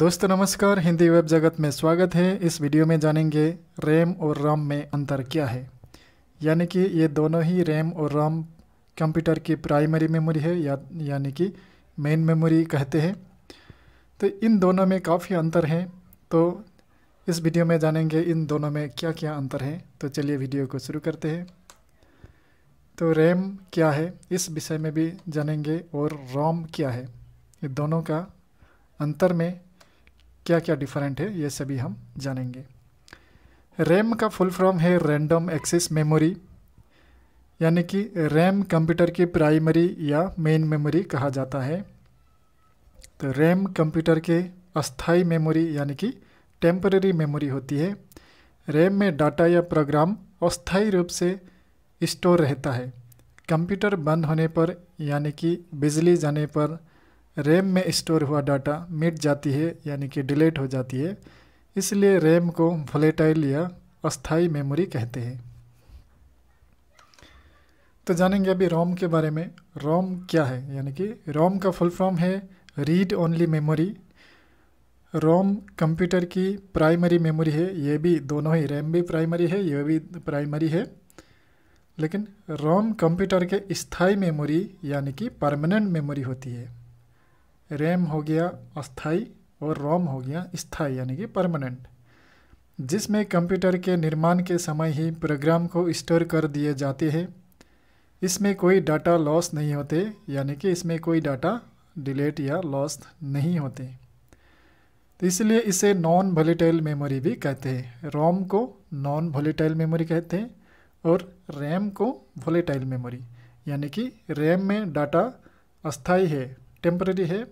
दोस्तों नमस्कार हिंदी वेब जगत में स्वागत है इस वीडियो में जानेंगे रैम और रोम में अंतर क्या है यानी कि ये दोनों ही रैम और रोम कंप्यूटर की प्राइमरी मेमोरी है या यानी कि मेन मेमोरी कहते हैं तो इन दोनों में काफ़ी अंतर हैं तो इस वीडियो में जानेंगे इन दोनों में क्या क्या अंतर है तो चलिए वीडियो को शुरू करते हैं तो रैम क्या है इस विषय में भी जानेंगे और रोम क्या है ये दोनों का अंतर में क्या क्या डिफरेंट है ये सभी हम जानेंगे रैम का फुल फॉर्म है रैंडम एक्सेस मेमोरी यानी कि रैम कंप्यूटर की प्राइमरी या मेन मेमोरी कहा जाता है तो रैम कंप्यूटर के अस्थाई मेमोरी यानी कि टेम्पररी मेमोरी होती है रैम में डाटा या प्रोग्राम अस्थाई रूप से स्टोर रहता है कंप्यूटर बंद होने पर यानी कि बिजली जाने पर रैम में स्टोर हुआ डाटा मिट जाती है यानी कि डिलीट हो जाती है इसलिए रैम को वोलेटाइल या अस्थाई मेमोरी कहते हैं तो जानेंगे अभी रोम के बारे में रोम क्या है यानी कि रोम का फुल फॉर्म है read only memory ROM computer की प्राइमरी मेमोरी है ये भी दोनों ही रैम भी प्राइमरी है ये भी प्राइमरी है लेकिन रोम कंप्यूटर के स्थाई मेमोरी यानी कि परमानेंट मेमोरी होती है रैम हो गया अस्थाई और रोम हो गया स्थाई यानी कि परमानेंट जिसमें कंप्यूटर के निर्माण के समय ही प्रोग्राम को स्टोर कर दिए जाते हैं इसमें कोई डाटा लॉस नहीं होते यानी कि इसमें कोई डाटा डिलेट या लॉस नहीं होते तो इसलिए इसे नॉन वोलेटाइल मेमोरी भी कहते हैं रोम को नॉन वोलेटाइल मेमोरी कहते हैं और रैम को वोलेटाइल मेमोरी यानी कि रैम में डाटा अस्थाई है टेम्प्रेरी है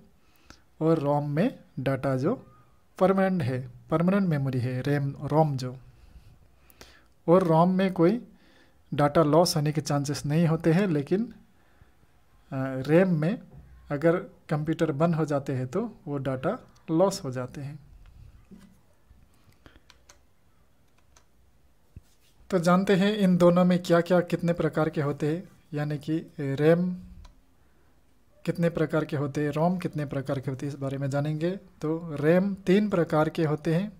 और रोम में डाटा जो परमानेंट है परमानेंट मेमोरी है रैम रोम जो और रोम में कोई डाटा लॉस होने के चांसेस नहीं होते हैं लेकिन रैम में अगर कंप्यूटर बंद हो जाते हैं तो वो डाटा लॉस हो जाते हैं तो जानते हैं इन दोनों में क्या क्या कितने प्रकार के होते हैं यानी कि रैम कितने प्रकार के होते हैं रोम कितने प्रकार के होते हैं इस बारे में जानेंगे तो रैम तीन प्रकार के होते हैं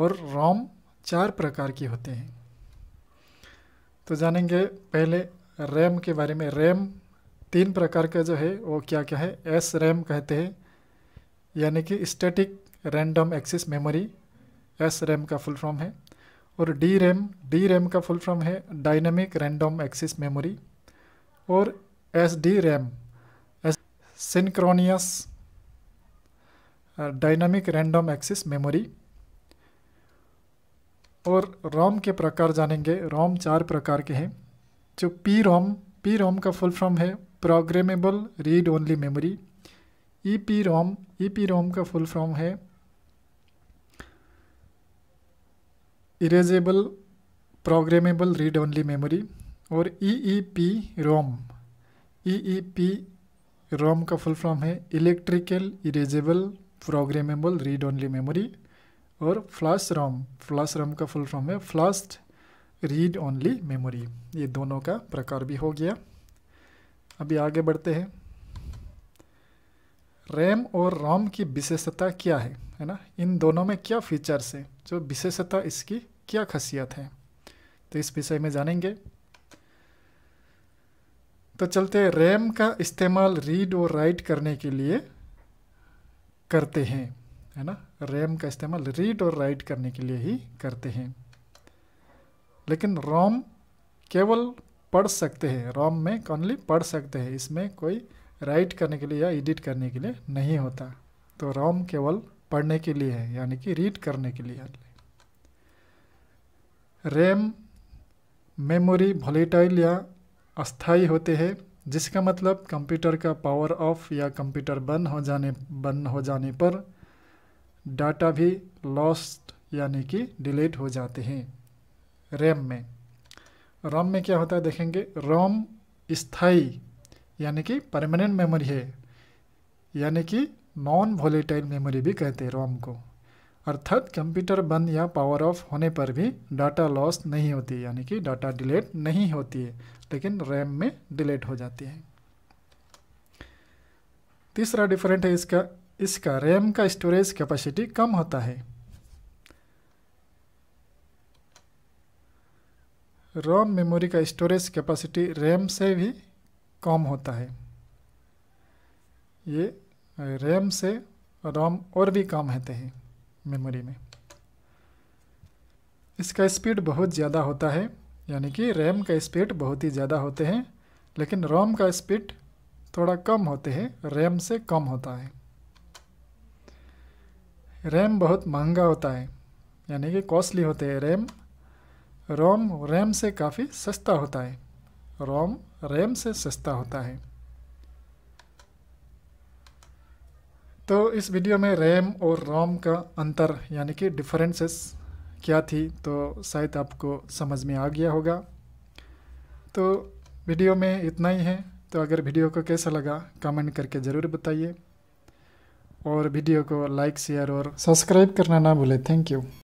और रोम चार प्रकार के होते हैं तो जानेंगे पहले रैम के बारे में रैम तीन प्रकार का जो है वो क्या क्या है एस रैम कहते हैं यानी कि static random access memory S RAM का फुल फॉर्म है और डी रैम डी रैम का फुल फॉर्म है डायनेमिक रैंडम एक्सिस मेमोरी और S D RAM synchronous dynamic random access memory और रोम के प्रकार जानेंगे रोम चार प्रकार के हैं जो पी रोम पी रोम का फुल फॉर्म है programmable read only memory E P ROM E P ROM का फुल फॉर्म है erasable programmable read only memory और ई ई पी रोम ई ई पी रोम का फुल फॉर्म है electrical erasable programmable read only memory और flash ROM flash ROM का full form है फ्लास्ट read only memory ये दोनों का प्रकार भी हो गया अभी आगे बढ़ते हैं रैम और रोम की विशेषता क्या है है ना इन दोनों में क्या फीचर्स हैं जो विशेषता इसकी क्या खासियत है तो इस विषय में जानेंगे तो चलते रैम का इस्तेमाल रीड और राइट करने के लिए करते हैं है ना रैम का इस्तेमाल रीड और राइट करने के लिए ही करते हैं लेकिन रोम केवल पढ़ सकते हैं रोम में कॉनली पढ़ सकते हैं इसमें कोई राइट करने के लिए या एडिट करने के लिए नहीं होता तो रोम केवल पढ़ने के लिए है यानी कि रीड करने के लिए रैम मेमोरी वॉलीटाइल या अस्थाई होते हैं जिसका मतलब कंप्यूटर का पावर ऑफ या कंप्यूटर बंद हो जाने बंद हो जाने पर डाटा भी लॉस्ट यानी कि डिलीट हो जाते हैं रैम में रोम में क्या होता है देखेंगे रोम स्थाई यानी कि परमानेंट मेमोरी है यानी कि नॉन वॉलेटाइल मेमोरी भी कहते हैं रोम को अर्थात कंप्यूटर बंद या पावर ऑफ होने पर भी डाटा लॉस नहीं होती यानी कि डाटा डिलीट नहीं होती है लेकिन रैम में डिलीट हो जाती है तीसरा डिफरेंट है इसका इसका रैम का स्टोरेज कैपेसिटी कम होता है रोम मेमोरी का स्टोरेज कैपेसिटी रैम से भी कम होता है ये रैम से रोम और भी कम होते हैं मेमोरी में इसका स्पीड बहुत ज़्यादा होता है यानी कि रैम का स्पीड बहुत ही ज़्यादा होते हैं लेकिन रोम का स्पीड थोड़ा कम होते हैं रैम से कम होता है रैम बहुत महंगा होता है यानी कि कॉस्टली होते हैं रैम रोम रैम से काफ़ी सस्ता होता है रोम रैम से सस्ता होता है तो इस वीडियो में रैम और रोम का अंतर यानी कि डिफरेंसेस क्या थी तो शायद आपको समझ में आ गया होगा तो वीडियो में इतना ही है तो अगर वीडियो को कैसा लगा कमेंट करके ज़रूर बताइए और वीडियो को लाइक शेयर और सब्सक्राइब करना ना भूलें थैंक यू